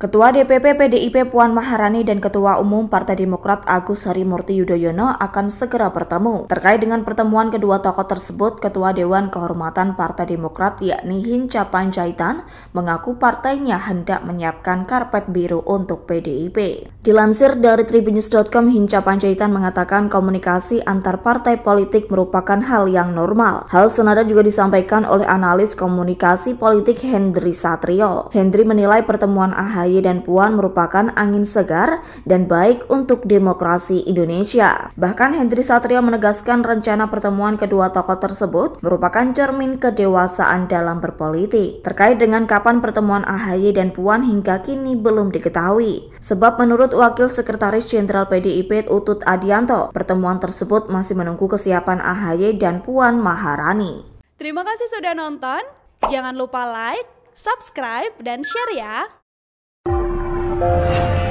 Ketua DPP PDIP Puan Maharani dan Ketua Umum Partai Demokrat Agus Harimurti Yudhoyono akan segera bertemu. Terkait dengan pertemuan kedua tokoh tersebut, Ketua Dewan Kehormatan Partai Demokrat yakni Hinca Panjaitan mengaku partainya hendak menyiapkan karpet biru untuk PDIP. Dilansir dari tribunnews.com, Hinca Panjaitan mengatakan komunikasi antar partai politik merupakan hal yang normal. Hal senada juga disampaikan oleh analis komunikasi politik Hendri Satrio. Hendri menilai pertemuan AHY AHY dan Puan merupakan angin segar dan baik untuk demokrasi Indonesia. Bahkan Hendri Satrio menegaskan rencana pertemuan kedua tokoh tersebut merupakan cermin kedewasaan dalam berpolitik. Terkait dengan kapan pertemuan AHY dan Puan hingga kini belum diketahui. Sebab menurut Wakil Sekretaris Jenderal PDIP Utut Adianto, pertemuan tersebut masih menunggu kesiapan AHY dan Puan Maharani. Terima kasih sudah nonton. Jangan lupa like, subscribe, dan share ya. Thank you.